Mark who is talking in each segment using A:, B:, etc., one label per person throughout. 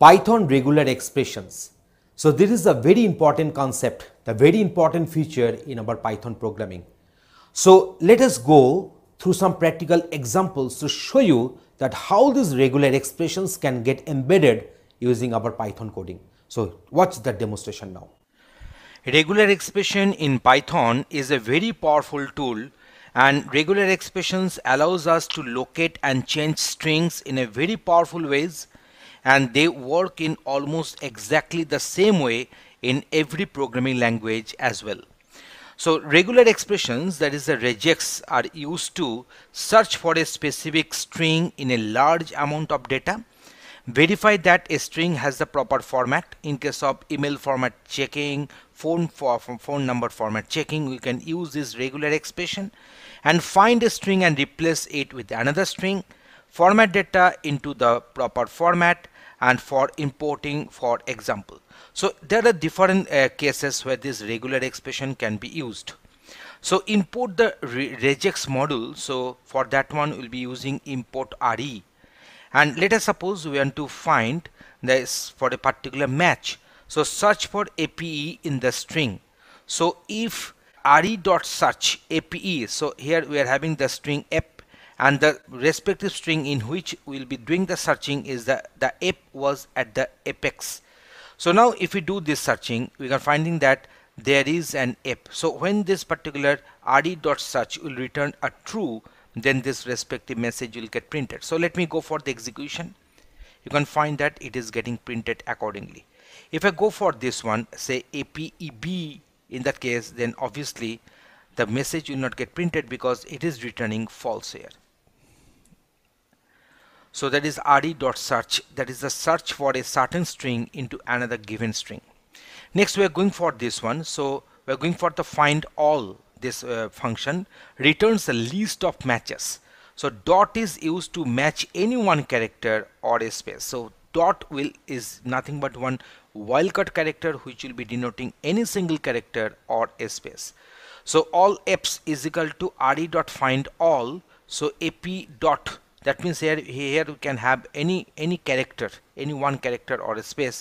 A: Python regular expressions. So this is a very important concept, the very important feature in our Python programming. So let us go through some practical examples to show you that how these regular expressions can get embedded using our Python coding. So watch the demonstration now. Regular expression in Python is a very powerful tool and regular expressions allows us to locate and change strings in a very powerful ways and they work in almost exactly the same way in every programming language as well. So regular expressions that is the regex are used to search for a specific string in a large amount of data verify that a string has the proper format in case of email format checking phone for phone number format checking we can use this regular expression and find a string and replace it with another string format data into the proper format and for importing for example. So there are different uh, cases where this regular expression can be used. So import the re regex module. So for that one we'll be using import re and let us suppose we want to find this for a particular match. So search for APE in the string. So if re dot search APE so here we are having the string AP and the respective string in which we'll be doing the searching is the the ape was at the apex so now if we do this searching we are finding that there is an ape. so when this particular re.search will return a true then this respective message will get printed so let me go for the execution you can find that it is getting printed accordingly if I go for this one say APEB in that case then obviously the message will not get printed because it is returning false here so that is re.search that is the search for a certain string into another given string. Next we are going for this one. So we are going for the find all this uh, function returns a list of matches. So dot is used to match any one character or a space. So dot will is nothing but one wildcard character which will be denoting any single character or a space. So all eps is equal to re dot find all. So ap dot that means here here you can have any any character any one character or a space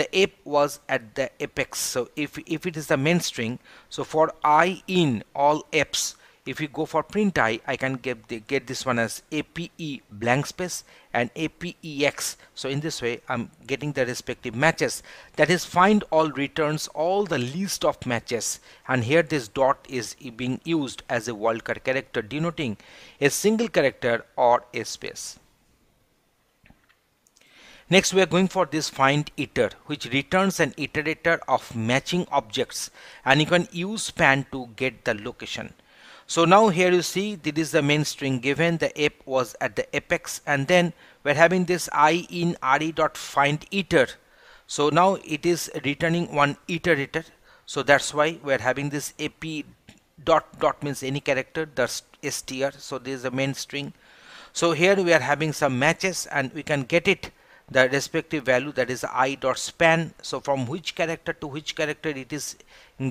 A: the ape was at the apex so if if it is the main string so for i in all apes if we go for print i i can get the, get this one as ape blank space and apex so in this way i'm getting the respective matches that is find all returns all the list of matches and here this dot is being used as a wildcard character denoting a single character or a space Next we are going for this find iter which returns an iterator of matching objects and you can use span to get the location. So now here you see this is the main string given the ap was at the apex and then we're having this i in re dot find iter. So now it is returning one iterator. So that's why we're having this ap dot dot means any character that's str. So this is the main string. So here we are having some matches and we can get it the respective value that is i dot span so from which character to which character it is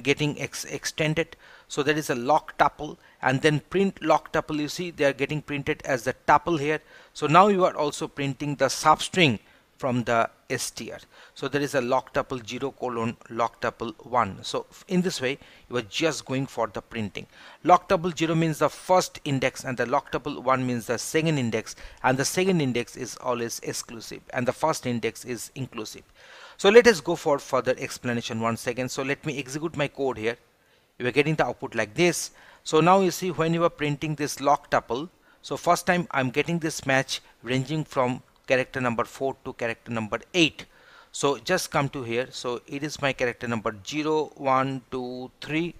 A: getting ex extended so there is a lock tuple and then print lock tuple you see they are getting printed as the tuple here so now you are also printing the substring from the str so there is a lock tuple 0 colon lock tuple 1 so in this way you are just going for the printing lock tuple 0 means the first index and the lock tuple 1 means the second index and the second index is always exclusive and the first index is inclusive so let us go for further explanation once again so let me execute my code here you are getting the output like this so now you see when you are printing this lock tuple so first time I'm getting this match ranging from character number 4 to character number 8 so just come to here so it is my character number 0 1 2 3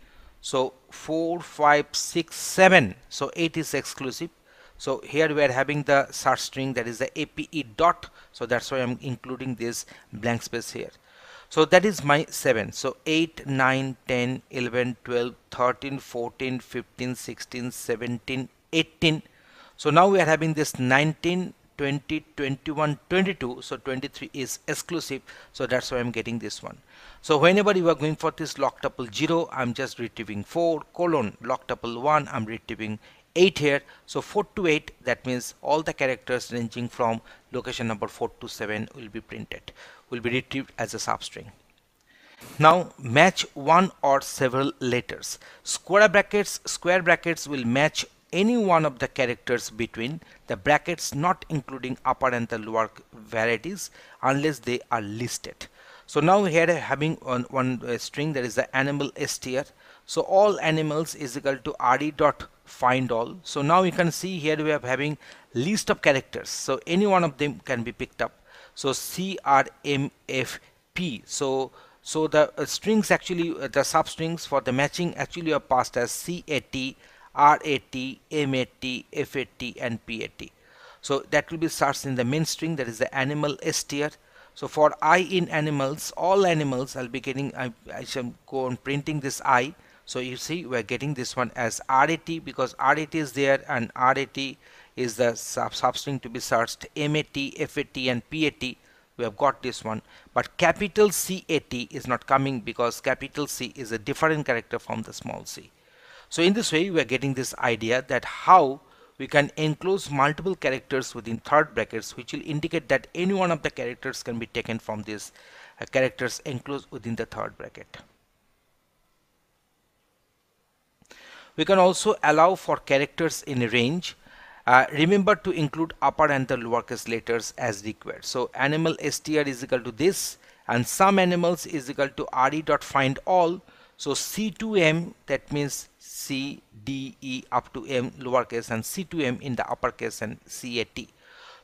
A: so 4 5 6 7 so 8 is exclusive so here we are having the search string that is the ape dot so that's why i'm including this blank space here so that is my 7 so 8 9 10 11 12 13 14 15 16 17 18 so now we are having this 19 20 21 22 so 23 is exclusive so that's why i'm getting this one so whenever you are going for this locked tuple 0 i'm just retrieving 4 colon locked tuple 1 i'm retrieving 8 here so 4 to 8 that means all the characters ranging from location number 4 to 7 will be printed will be retrieved as a substring now match one or several letters square brackets square brackets will match any one of the characters between the brackets not including upper and the lower varieties unless they are listed. So now here having one one uh, string that is the animal str. So all animals is equal to re dot find all. So now you can see here we are having list of characters. So any one of them can be picked up. So CRMFP. So so the uh, strings actually uh, the substrings for the matching actually are passed as CAT R80, m and p So that will be searched in the main string that is the animal S tier. So for I in animals, all animals I'll be getting, I, I shall go on printing this I. So you see we're getting this one as r because r is there and r is the sub substring to be searched M80, and p we have got this one but capital c is not coming because capital C is a different character from the small c so in this way, we are getting this idea that how we can enclose multiple characters within third brackets, which will indicate that any one of the characters can be taken from these uh, characters enclosed within the third bracket. We can also allow for characters in range. Uh, remember to include upper and the lowercase letters as required. So animal str is equal to this and some animals is equal to re dot find all so C to M that means C, D, E up to M lowercase and C to M in the uppercase and C A T.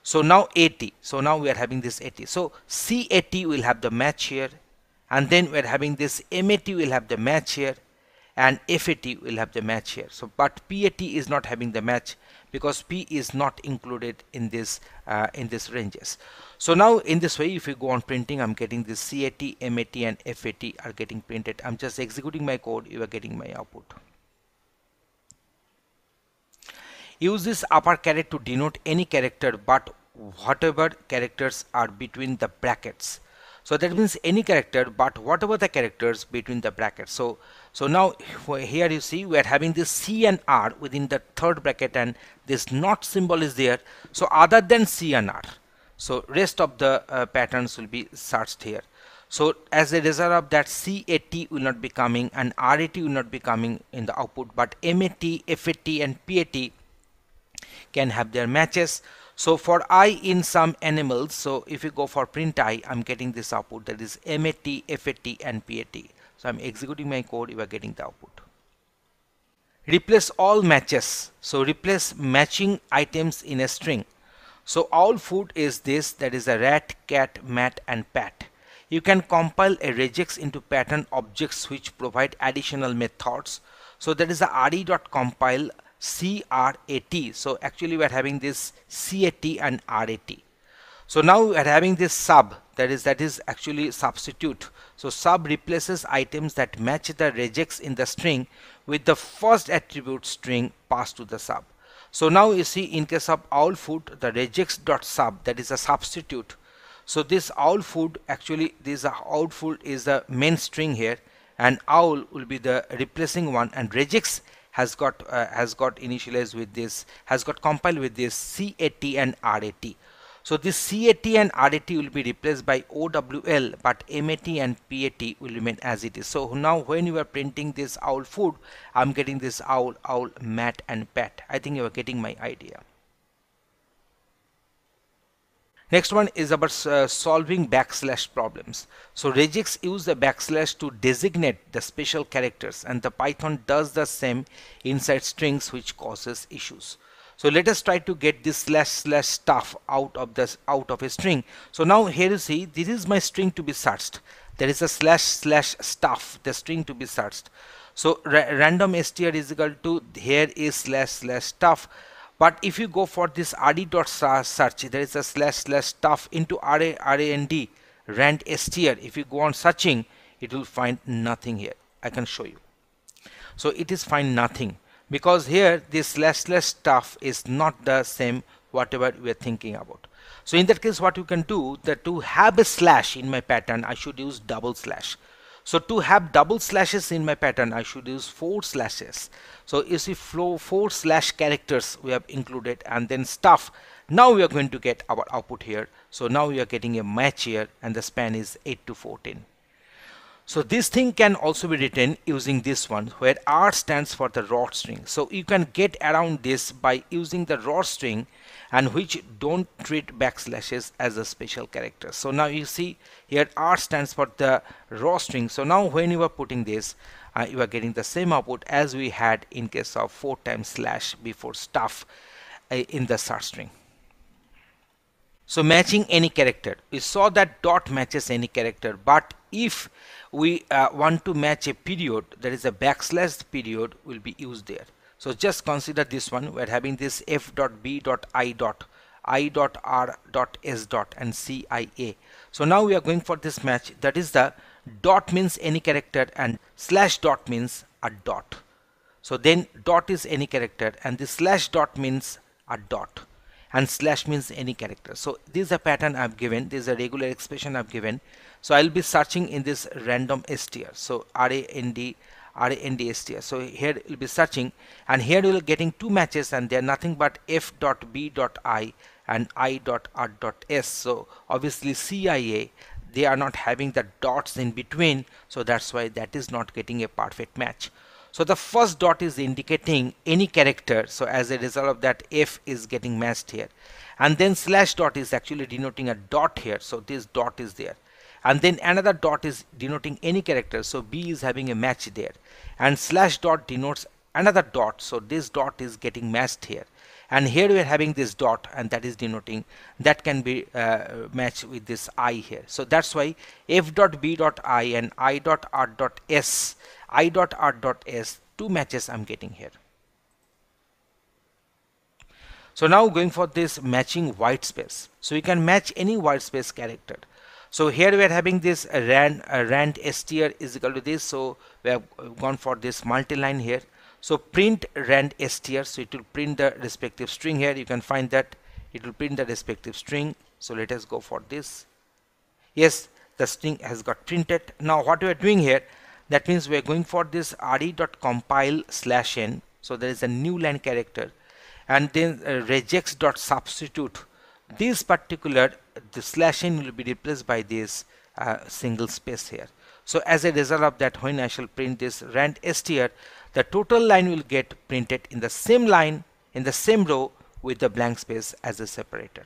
A: So now AT. So now we are having this AT. So CAT will have the match here and then we are having this MAT will have the match here and FAT will have the match here. So but PAT is not having the match because p is not included in this uh, in this ranges so now in this way if we go on printing i'm getting this cat mat and fat are getting printed i'm just executing my code you are getting my output use this upper caret to denote any character but whatever characters are between the brackets so that means any character but whatever the characters between the brackets so so now here you see we are having this C and R within the third bracket and this not symbol is there so other than C and R so rest of the uh, patterns will be searched here so as a result of that CAT will not be coming and RAT will not be coming in the output but MAT, FAT and PAT can have their matches so for i in some animals so if you go for print i i'm getting this output that is mat fat and pat so i'm executing my code you are getting the output replace all matches so replace matching items in a string so all food is this that is a rat cat mat and pat you can compile a regex into pattern objects which provide additional methods so that is the re.compile CRAT. So actually we are having this CAT and RAT. So now we are having this sub that is that is actually substitute. So sub replaces items that match the rejects in the string with the first attribute string passed to the sub. So now you see in case of owl food the rejects dot sub. that is a substitute. So this owl food actually this owl food is the main string here and owl will be the replacing one and rejects has got uh, has got initialized with this has got compiled with this CAT and RAT so this CAT and RAT will be replaced by OWL but MAT and PAT will remain as it is. So now when you are printing this owl food, I'm getting this owl, owl, mat and pat. I think you are getting my idea. Next one is about uh, solving backslash problems. So regex use the backslash to designate the special characters and the Python does the same inside strings which causes issues. So let us try to get this slash slash stuff out of this out of a string. So now here you see this is my string to be searched. There is a slash slash stuff the string to be searched. So ra random str is equal to here is slash slash stuff but if you go for this re.search there is a slash slash stuff into array rand rand str if you go on searching it will find nothing here I can show you so it is find nothing because here this slash slash stuff is not the same whatever we are thinking about so in that case what you can do that to have a slash in my pattern I should use double slash so to have double slashes in my pattern, I should use four slashes. So you see flow four slash characters we have included and then stuff. Now we are going to get our output here. So now we are getting a match here and the span is 8 to 14. So this thing can also be written using this one where R stands for the raw string. So you can get around this by using the raw string and which don't treat backslashes as a special character so now you see here r stands for the raw string so now when you are putting this uh, you are getting the same output as we had in case of 4 times slash before stuff uh, in the start string so matching any character we saw that dot matches any character but if we uh, want to match a period that is a backslash period will be used there so just consider this one we're having this f dot b dot i dot i dot r dot s dot and cia. So now we are going for this match that is the dot means any character and slash dot means a dot. So then dot is any character and the slash dot means a dot and slash means any character. So this is a pattern I've given. This is a regular expression I've given. So I'll be searching in this random str. So R A N D RNDSTR. So here it will be searching and here you will getting two matches and they are nothing but F dot dot B I and I dot dot R S. So obviously CIA they are not having the dots in between so that's why that is not getting a perfect match. So the first dot is indicating any character so as a result of that F is getting matched here and then slash dot is actually denoting a dot here so this dot is there and then another dot is denoting any character so B is having a match there and slash dot denotes another dot so this dot is getting matched here and here we are having this dot and that is denoting that can be uh, matched with this i here so that's why f dot b dot i and i dot r dot s i dot r dot s two matches i'm getting here so now going for this matching white space so we can match any white space character so here we are having this rand uh, rand str is equal to this so we have uh, gone for this multi-line here so print rand str so it will print the respective string here you can find that it will print the respective string so let us go for this yes the string has got printed now what we are doing here that means we are going for this re.compile slash n so there is a new line character and then uh, dot substitute this particular the slashing will be replaced by this uh, single space here so as a result of that when I shall print this rand str the total line will get printed in the same line in the same row with the blank space as a separator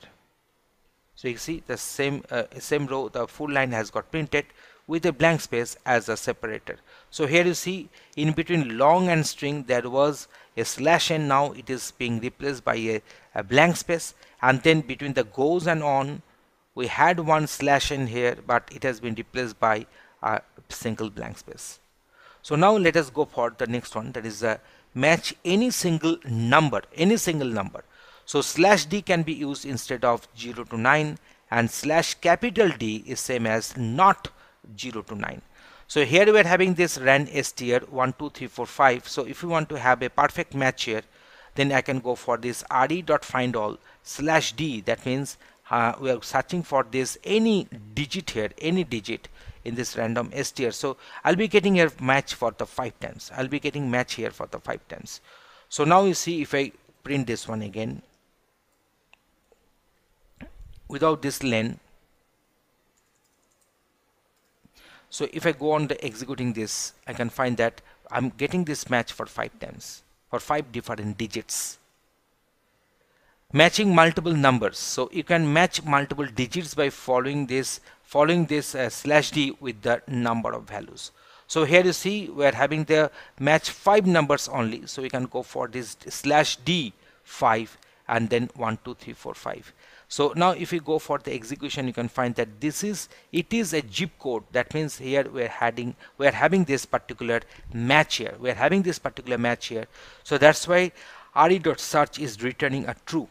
A: so you see the same uh, same row the full line has got printed with a blank space as a separator. So here you see in between long and string there was a slash and now it is being replaced by a, a blank space and then between the goes and on we had one slash in here but it has been replaced by a single blank space. So now let us go for the next one that is a uh, match any single number, any single number. So slash d can be used instead of 0 to 9 and slash capital D is same as not 0 to 9 so here we are having this ran str 1 2 3 4 5 so if we want to have a perfect match here then I can go for this re.findAll slash d that means uh, we are searching for this any digit here any digit in this random str so I'll be getting a match for the five times I'll be getting match here for the five times so now you see if I print this one again without this len so if I go on the executing this I can find that I'm getting this match for five times for five different digits matching multiple numbers so you can match multiple digits by following this following this uh, slash d with the number of values so here you see we are having the match five numbers only so we can go for this slash d 5 and then one, two, three, four, five so now if we go for the execution you can find that this is it is a zip code that means here we're having we're having this particular match here we're having this particular match here so that's why re.search is returning a true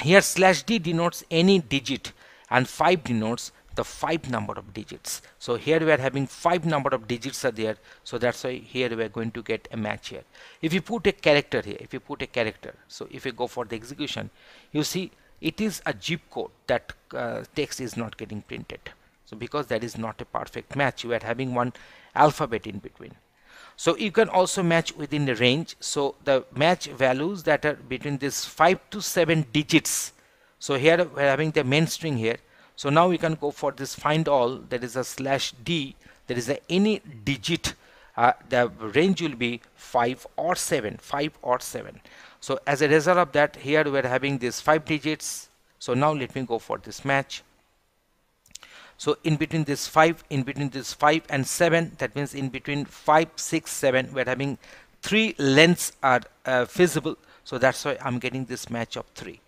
A: here slash d denotes any digit and 5 denotes the 5 number of digits so here we are having 5 number of digits are there so that's why here we are going to get a match here if you put a character here if you put a character so if you go for the execution you see it is a zip code that uh, text is not getting printed so because that is not a perfect match you are having one alphabet in between so you can also match within the range so the match values that are between this 5 to 7 digits so here we're having the main string here so now we can go for this find all that is a slash d That is a any digit uh, the range will be 5 or 7 5 or 7 so as a result of that, here we are having these five digits. So now let me go for this match. So in between this five, in between this five and seven, that means in between five, six, seven, we're having three lengths are uh, feasible. So that's why I'm getting this match of three.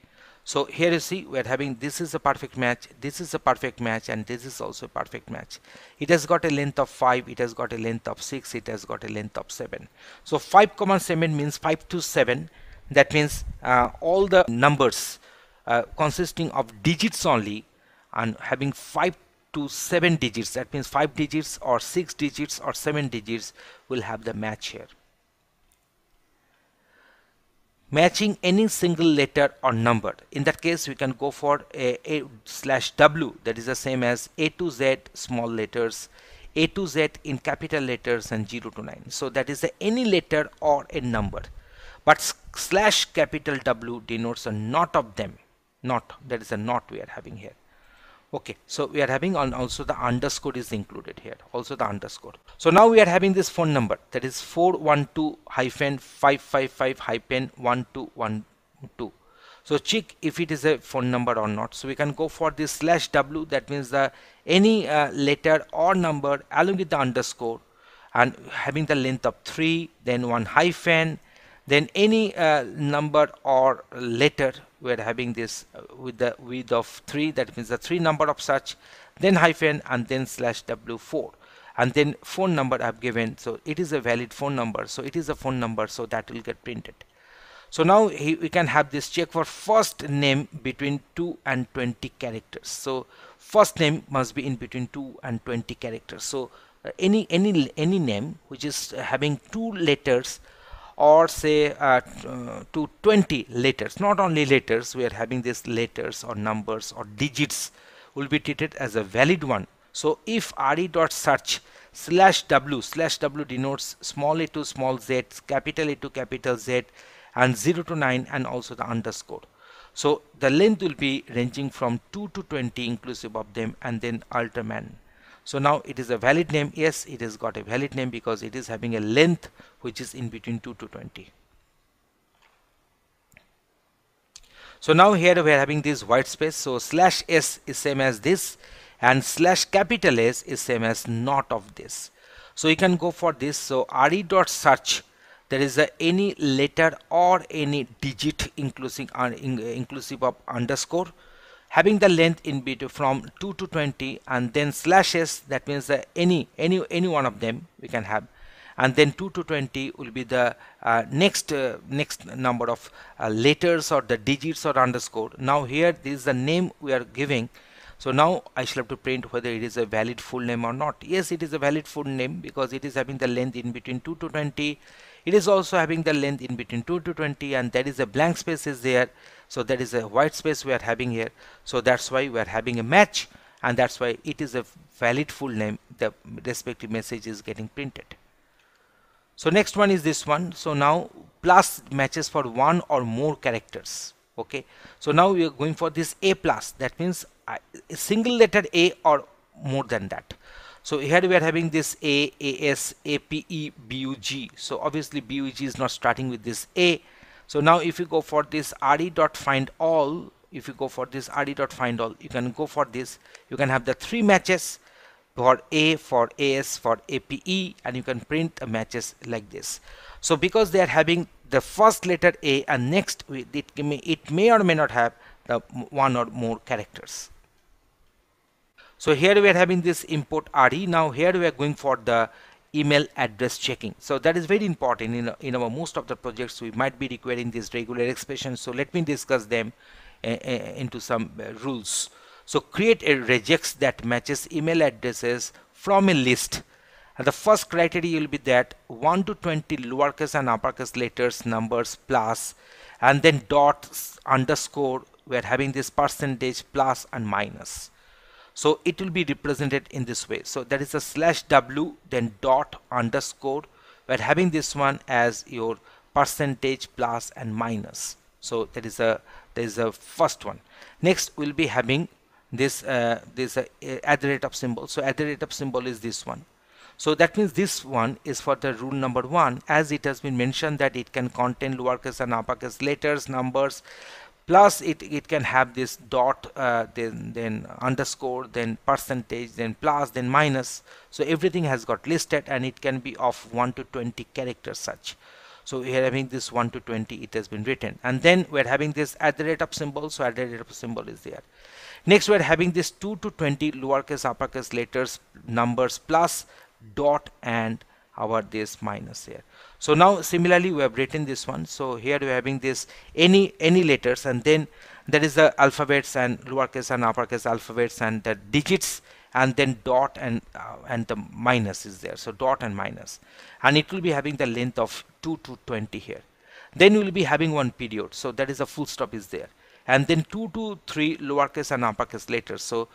A: So here you see we are having this is a perfect match, this is a perfect match and this is also a perfect match. It has got a length of 5, it has got a length of 6, it has got a length of 7. So 5 comma 7 means 5 to 7 that means uh, all the numbers uh, consisting of digits only and having 5 to 7 digits that means 5 digits or 6 digits or 7 digits will have the match here matching any single letter or number in that case we can go for a, a slash w that is the same as a to z small letters a to z in capital letters and 0 to 9 so that is the any letter or a number but slash capital W denotes a not of them not that is a not we are having here okay so we are having on also the underscore is included here also the underscore so now we are having this phone number that is 412 hyphen 555 hyphen 1212 so check if it is a phone number or not so we can go for this slash w that means the any uh, letter or number along with the underscore and having the length of 3 then one hyphen then any uh, number or letter we are having this uh, with the width of 3 that means the 3 number of such then hyphen and then slash w4 and then phone number I have given so it is a valid phone number so it is a phone number so that will get printed so now he, we can have this check for first name between 2 and 20 characters so first name must be in between 2 and 20 characters so uh, any any any name which is having two letters or say uh, to 20 letters not only letters we are having these letters or numbers or digits will be treated as a valid one so if re dot search slash w slash w denotes small a to small z capital a to capital z and 0 to 9 and also the underscore so the length will be ranging from 2 to 20 inclusive of them and then ultraman so now it is a valid name yes it has got a valid name because it is having a length which is in between 2 to 20 so now here we are having this white space so slash s is same as this and slash capital S is same as not of this so you can go for this so re dot search there is a any letter or any digit inclusive uh, in, inclusive of underscore having the length in between from 2 to 20 and then slashes that means any any any one of them we can have and then 2 to 20 will be the uh, next uh, next number of uh, letters or the digits or underscore now here this is the name we are giving so now I shall have to print whether it is a valid full name or not yes it is a valid full name because it is having the length in between 2 to 20 it is also having the length in between 2 to 20 and there is a blank space is there so that is a white space we are having here so that's why we are having a match and that's why it is a valid full name the respective message is getting printed so next one is this one so now plus matches for one or more characters okay so now we are going for this a plus that means uh, a single letter a or more than that so here we are having this a a s a p e b u g so obviously b u g is not starting with this a so now if you go for this re.findAll, all if you go for this re.findAll, all you can go for this you can have the three matches for A for AS for APE and you can print the matches like this so because they are having the first letter A and next it may, it may or may not have the one or more characters so here we are having this import RE now here we are going for the email address checking so that is very important in, in our most of the projects we might be requiring these regular expressions so let me discuss them uh, into some uh, rules so create a regex that matches email addresses from a list and the first criteria will be that 1 to 20 lowercase and uppercase letters numbers plus and then dots underscore we're having this percentage plus and minus so it will be represented in this way so that is a slash w then dot underscore we're having this one as your percentage plus and minus so that is a there is a first one next we'll be having this uh, this uh, at the rate of symbol so at the rate of symbol is this one so that means this one is for the rule number one as it has been mentioned that it can contain lowercase and uppercase letters numbers plus it, it can have this dot uh, then then underscore then percentage then plus then minus so everything has got listed and it can be of 1 to 20 characters such so here having this 1 to 20 it has been written and then we're having this at the rate of symbol so at the rate of symbol is there next we're having this 2 to 20 lowercase uppercase letters numbers plus dot and over this minus here so now similarly we have written this one so here we are having this any any letters and then that is the alphabets and lowercase and uppercase alphabets and the digits and then dot and uh, and the minus is there so dot and minus and it will be having the length of 2 to 20 here then we will be having one period so that is a full stop is there and then 2 to 3 lowercase and uppercase letters so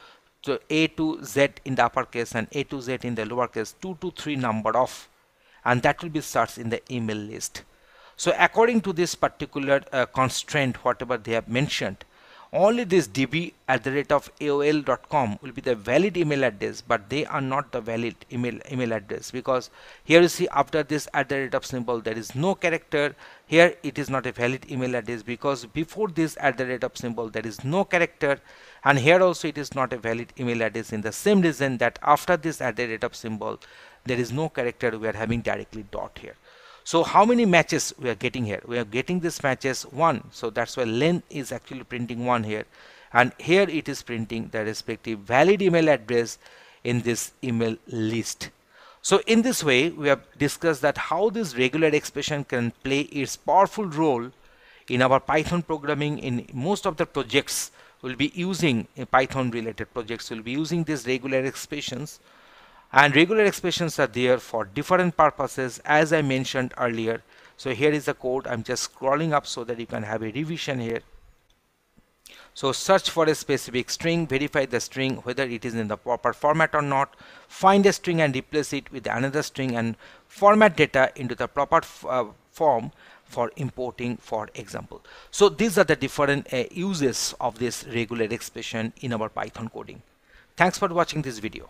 A: so a to z in the uppercase and a to z in the lowercase 2 to 3 number of and that will be searched in the email list so according to this particular uh, constraint whatever they have mentioned only this db at the rate of aol.com will be the valid email address but they are not the valid email email address because here you see after this at the rate of symbol there is no character here it is not a valid email address because before this at the rate of symbol there is no character and here also it is not a valid email address in the same reason that after this at the rate of symbol there is no character we are having directly dot here so how many matches we are getting here we are getting this matches one so that's why len is actually printing one here and here it is printing the respective valid email address in this email list so in this way we have discussed that how this regular expression can play its powerful role in our python programming in most of the projects will be using python related projects will be using these regular expressions and regular expressions are there for different purposes as I mentioned earlier so here is the code I'm just scrolling up so that you can have a revision here so search for a specific string, verify the string whether it is in the proper format or not, find a string and replace it with another string and format data into the proper uh, form for importing for example. So these are the different uh, uses of this regular expression in our Python coding. Thanks for watching this video.